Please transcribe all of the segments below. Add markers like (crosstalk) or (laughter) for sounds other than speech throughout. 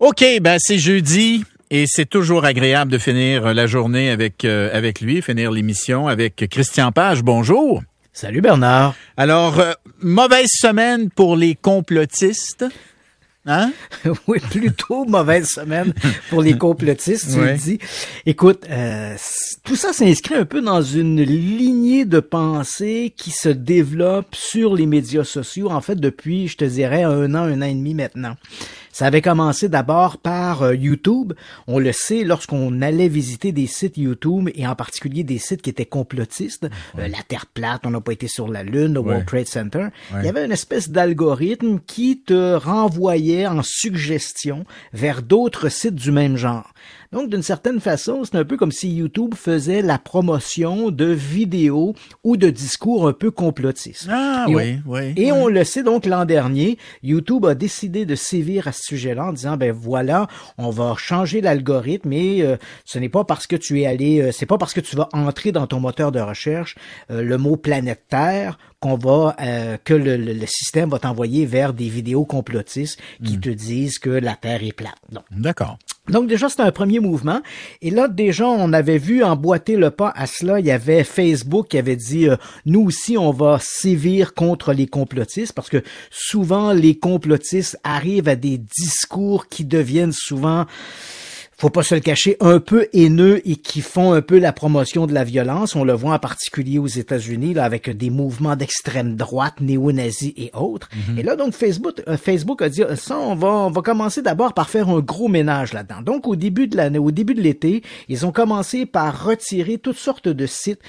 OK, ben c'est jeudi. Et c'est toujours agréable de finir euh, la journée avec, euh, avec lui, finir l'émission avec Christian Page. Bonjour. Salut Bernard. Alors, euh, mauvaise semaine pour les complotistes. Hein? (laughs) oui, plutôt mauvaise semaine pour les complotistes, tu dis. Écoute, tout ça s'inscrit un peu dans une lignée de pensée qui se développe sur les médias sociaux, en fait, depuis, je te dirais, un an, un an et demi maintenant. Ça avait commencé d'abord par euh, YouTube. On le sait, lorsqu'on allait visiter des sites YouTube et en particulier des sites qui étaient complotistes, euh, la Terre plate, on n'a pas été sur la Lune, le World Trade Center, il y avait une espèce d'algorithme qui te renvoyait en suggestion vers d'autres sites du même genre. Donc, d'une certaine façon, c'est un peu comme si YouTube faisait la promotion de vidéos ou de discours un peu complotistes. Ah oui, oui. Et on le sait donc l'an dernier, YouTube a décidé de sévir à en disant ben voilà, on va changer l'algorithme et euh, ce n'est pas parce que tu es allé, euh, c'est pas parce que tu vas entrer dans ton moteur de recherche euh, le mot planète Terre qu'on va que le, système va t'envoyer vers des vidéos complotistes qui hmm. te disent que la Terre est plate. D'accord. Donc déjà, c'était un premier mouvement. Et là, déjà, on avait vu emboîter le pas à cela. Il y avait Facebook qui avait dit, euh, nous aussi, on va sévir contre les complotistes, parce que souvent, les complotistes arrivent à des discours qui deviennent souvent faut pas se le cacher, un peu haineux et qui font un peu la promotion de la violence. On le voit en particulier aux États-Unis là, avec des mouvements d'extrême droite, néo-nazis et autres. Mhm. Et là donc Facebook, euh, Facebook a dit euh, ça, on va, on va commencer d'abord par faire un gros ménage là-dedans. Donc au début de l'année, au début de l'été, ils ont commencé par retirer toutes sortes de sites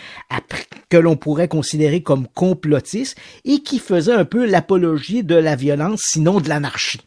que l'on pourrait considérer comme complotistes et qui faisaient un peu l'apologie de la violence, sinon de l'anarchie.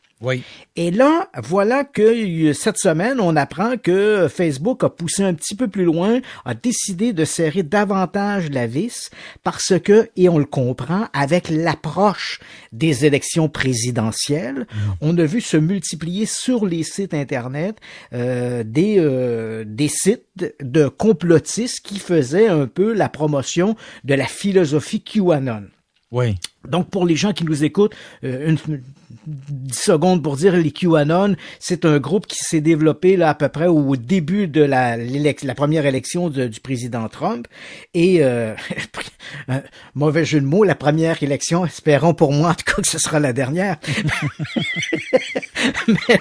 Et là, voilà que euh, cette semaine, on apprend que Facebook a poussé un petit peu plus loin, a décidé de serrer davantage la vis parce que, et on le comprend, avec l'approche des élections présidentielles, mm. on a vu se multiplier sur les sites Internet euh, des, euh, des sites de complotistes qui faisaient un peu la promotion de la philosophie QAnon. Oui. Donc, pour les gens qui nous écoutent, euh, une, 10 secondes pour dire les QAnon, c'est un groupe qui s'est développé là à peu près au début de la, la première élection du président Trump et euh, (laughs) mauvais jeu de mots, la première élection, espérons pour moi en tout cas que ce sera la dernière. (laughs) Mais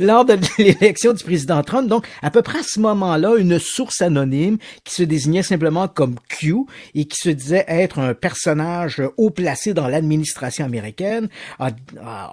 lors, de l'élection du président Trump, donc à peu près à ce moment-là, une source anonyme qui se désignait simplement comme Q et qui se disait être un personnage haut placé dans l'administration américaine a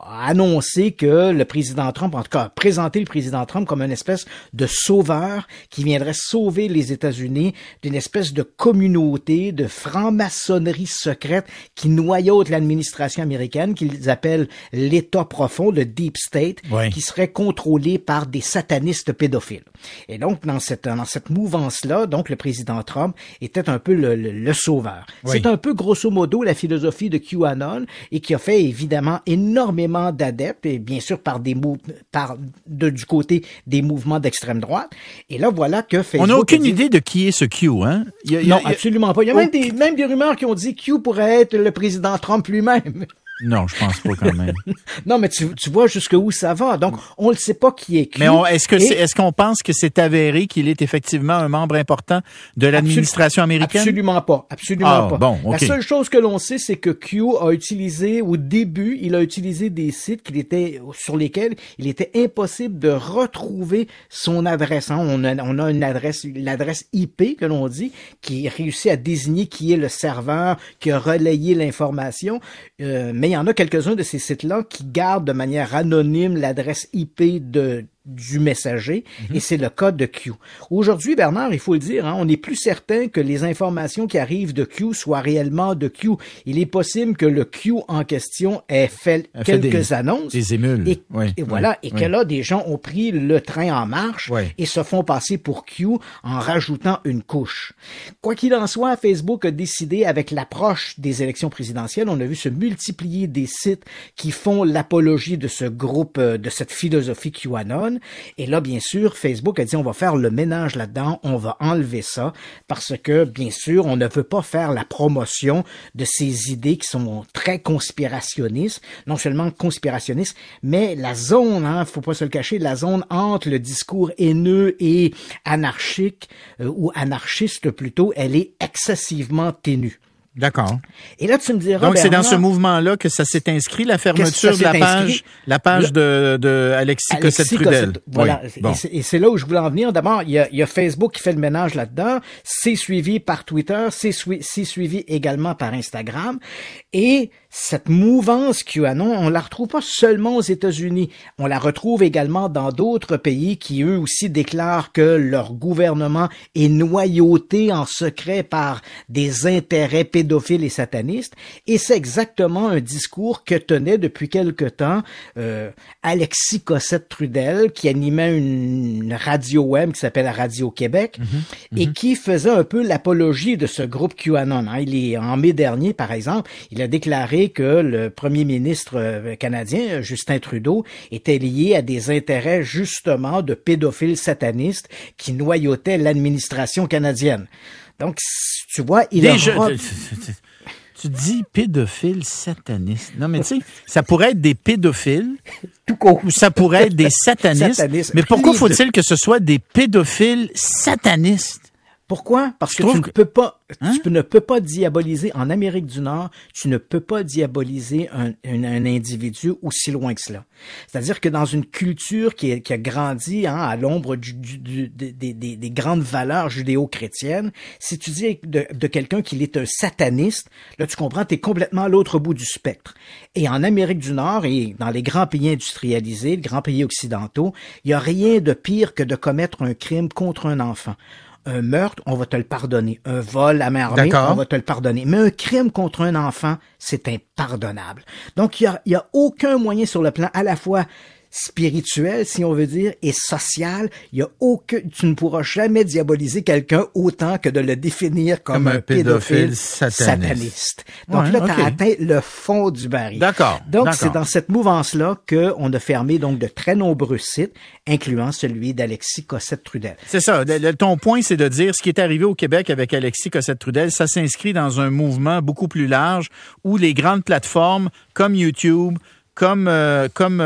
annoncé que le président Trump, en tout cas, a présenté le président Trump comme une espèce de sauveur qui viendrait sauver les États-Unis d'une espèce de communauté de franc-maçonnerie secrète qui noyaute l'administration américaine, qu'ils appellent l'État profond, le Deep State, qui serait contrôlé par des satanistes pédophiles. Et donc, dans cette, dans cette mouvance-là, donc, le président Trump était un peu le, sauveur. C'est un peu, grosso modo, la philosophie de QAnon et qui a fait évidemment énormément énormément d'adeptes, et bien sûr par des par du côté des mouvements d'extrême droite. Et là, voilà que Facebook. On n'a aucune idée de qui est ce Q, hein Non, absolument pas. Il y a même, des, rumeurs qui ont dit Q pourrait être le président Trump lui-même. Non, je pense pas quand même. (laughs) non, mais tu, tu vois jusqu'où ça va. Donc, on ne sait pas qui est qui. Mais est-ce que est-ce qu'on pense que c'est avéré qu'il est effectivement un membre important de l'administration américaine Absolument pas, absolument ah, pas. Bon, La seule chose que l'on sait, c'est que Q a utilisé au début, il a utilisé des sites était sur lesquels il était impossible de retrouver son adresse. Hein, on, a, on a une adresse, l'adresse IP que l'on dit, qui réussit à désigner qui est le serveur qui a relayé l'information. Euh, mais il y en a quelques-uns de ces sites-là qui gardent de manière anonyme l'adresse IP de du messager, mhm. et c'est le cas de Q. Aujourd'hui, Bernard, il faut le dire, hein, on n'est plus certain que les informations qui arrivent de Q soient réellement de Q. Il est possible que le Q en question ait fait, quelques annonces. Des émules. Et, voilà, et que là, des gens ont pris le train en marche et se font passer pour Q en rajoutant une couche. Quoi qu'il en soit, Facebook a décidé, avec l'approche des élections présidentielles, on a vu se multiplier des sites qui font l'apologie de ce groupe, euh, de cette philosophie QAnon, et là, bien sûr, Facebook a dit on va faire le ménage là-dedans, on va enlever ça parce que, bien sûr, on ne veut pas faire la promotion de ces idées qui sont très conspirationnistes, non seulement conspirationnistes, mais la zone, hein, faut pas se le cacher, la zone entre le discours haineux et anarchique euh, ou anarchiste plutôt, elle est excessivement ténue. D'accord. Et là, tu me diras. Donc, c'est dans ce mouvement-là que ça s'est inscrit, la fermeture de la page, la page de, de Alexis, Alexis trudel Voilà. Bon. Et c'est là où je voulais en venir. D'abord, il y a, y a, Facebook qui fait le ménage là-dedans. C'est suivi par Twitter. C'est suivi également par Instagram. Et cette mouvance QAnon, on la retrouve pas seulement aux États-Unis, on la retrouve également dans d'autres pays qui eux aussi déclarent que leur gouvernement est noyauté en secret par des intérêts pédophiles et satanistes. Et c'est exactement un discours que tenait depuis quelque temps euh, Alexis Cossette Trudel, qui animait une radio web qui s'appelle Radio Québec mm-hmm. Mm-hmm. et qui faisait un peu l'apologie de ce groupe QAnon. Hein. Il est en mai dernier, par exemple, il a déclaré que le premier ministre euh, canadien, Justin Trudeau, était lié à des intérêts justement de pédophiles satanistes qui noyautaient l'administration canadienne. Donc, tu vois, il a... Tu dis pédophile sataniste. Non, mais tu sais, ça pourrait être des pédophiles. (laughs) Tout Ou ça pourrait être des (laughs) satanistes mais pourquoi faut-il que ce soit des pédophiles satanistes? Pourquoi? Parce que tu ne peux pas, hein? tu ne peux pas diaboliser en Amérique du Nord, tu ne peux pas diaboliser un, individu aussi loin que cela. C'est-à-dire que dans une culture qui, a grandi hein, à l'ombre du, des, grandes valeurs judéo-chrétiennes, si tu dis de, de quelqu'un qu'il est un sataniste, là tu comprends, tu es complètement à l'autre bout du spectre. Et en Amérique du Nord et dans les grands pays industrialisés, les grands pays occidentaux, il n'y a rien de pire que de commettre un crime contre un enfant. Un meurtre, on va te le pardonner. Un vol à main armée, on va te le pardonner. Mais un crime contre un enfant, c'est impardonnable. Donc, il n'y a, y a aucun moyen sur le plan à la fois spirituel, si on veut dire, et social, Il y a aucun, tu ne pourras jamais diaboliser quelqu'un autant que de le définir comme, un, pédophile, sataniste. Donc là, tu as atteint le fond du baril. D'accord. Donc c'est dans cette mouvance-là que qu'on a fermé donc de très nombreux sites, incluant celui d'Alexis Cossette-Trudel. C'est ça. ton point, c'est de dire ce qui est arrivé au Québec avec Alexis Cossette-Trudel, ça s'inscrit dans un mouvement beaucoup plus large où les grandes plateformes comme YouTube, comme, euh, comme euh,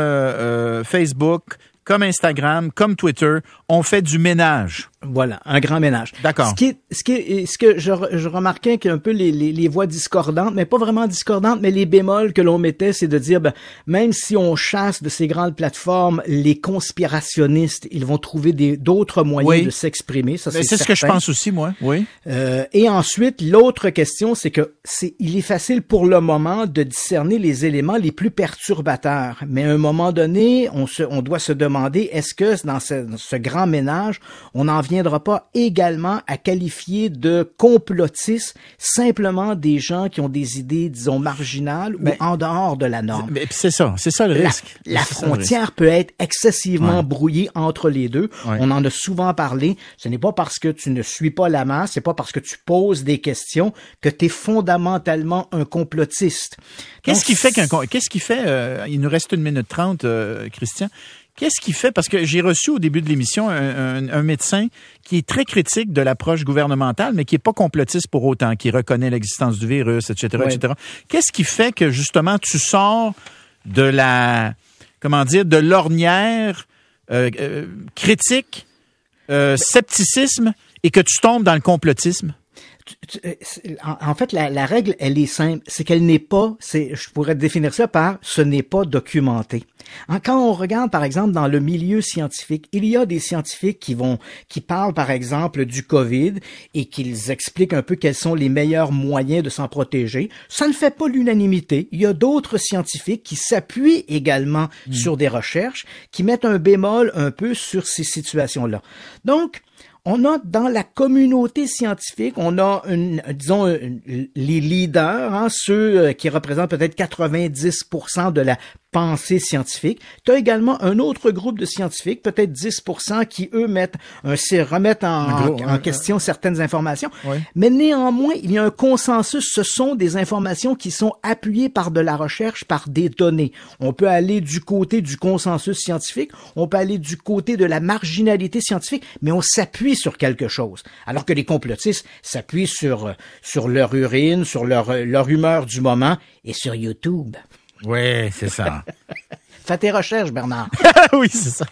euh, Facebook, comme Instagram, comme Twitter, on fait du ménage. Voilà, un grand ménage. D'accord. Ce qui, ce qui, ce que je, je remarquais qu'un peu les, les, les, voix discordantes, mais pas vraiment discordantes, mais les bémols que l'on mettait, c'est de dire, ben, même si on chasse de ces grandes plateformes les conspirationnistes, ils vont trouver d'autres moyens de s'exprimer. Ça, c'est ce que je pense aussi, moi. Oui. Euh, et ensuite, l'autre question, c'est que c'est, il est facile pour le moment de discerner les éléments les plus perturbateurs, mais à un moment donné, on se, on doit se demander, est-ce que dans ce, grand ménage, on en viendra pas également à qualifier de complotiste simplement des gens qui ont des idées, disons, marginales ou en dehors de la norme. Mais c'est ça, c'est ça le risque. La, frontière peut être excessivement brouillée entre les deux. On en a souvent parlé. Ce n'est pas parce que tu ne suis pas la masse, c'est pas parce que tu poses des questions que tu es fondamentalement un complotiste. Qu'est-ce qui fait qu'un qu'est-ce qui fait euh, il nous reste une minute trente, euh, Christian. Qu'est-ce qui fait? Parce que j'ai reçu au début de l'émission un, médecin qui est très critique de l'approche gouvernementale, mais qui n'est pas complotiste pour autant, qui reconnaît l'existence du virus, etc., etc. Qu'est-ce qui fait que, justement, tu sors de la, comment dire, de l'ornière euh, euh, critique, euh, scepticisme, et que tu tombes dans le complotisme? Euh, en fait, la, règle, elle est simple, c'est qu'elle n'est pas, c'est, je pourrais définir ça par, ce n'est pas documenté. Hein, quand on regarde, par exemple, dans le milieu scientifique, il y a des scientifiques qui vont, qui parlent, par exemple, du Covid et qu'ils expliquent un peu quels sont les meilleurs moyens de s'en protéger. Ça ne fait pas l'unanimité. Il y a d'autres scientifiques qui s'appuient également hmm. sur des recherches, qui mettent un bémol un peu sur ces situations-là. Donc, on a dans la communauté scientifique, on a une, disons les leaders, hein, ceux euh, qui représentent peut-être 90% de la pensée scientifique. Tu as également un autre groupe de scientifiques, peut-être 10%, qui eux mettent, remettent en, en, question certaines informations. Mais néanmoins, il y a un consensus. Ce sont des informations qui sont appuyées par de la recherche, par des données. On peut aller du côté du consensus scientifique, on peut aller du côté de la marginalité scientifique, mais on s'appuie sur quelque chose, alors que les complotistes s'appuient sur, sur leur urine, sur leur, leur humeur du moment et sur YouTube. Oui, c'est ça. (laughs) Fais tes recherches, Bernard. (laughs) oui, c'est ça.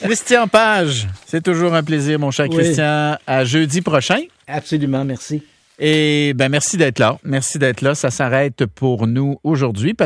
Christian Page, c'est toujours un plaisir, mon cher Christian. À jeudi prochain. Absolument, merci. Et ben merci d'être là. Merci d'être là. Ça s'arrête pour nous aujourd'hui.